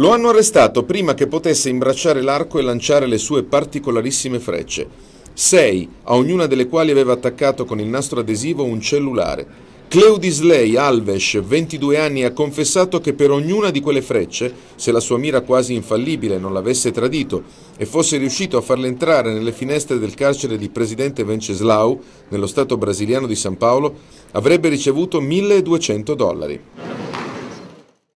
Lo hanno arrestato prima che potesse imbracciare l'arco e lanciare le sue particolarissime frecce. Sei, a ognuna delle quali aveva attaccato con il nastro adesivo un cellulare. Cleudisley Alves, 22 anni, ha confessato che per ognuna di quelle frecce, se la sua mira quasi infallibile non l'avesse tradito e fosse riuscito a farle entrare nelle finestre del carcere di Presidente Venceslau, nello stato brasiliano di San Paolo, avrebbe ricevuto 1200 dollari.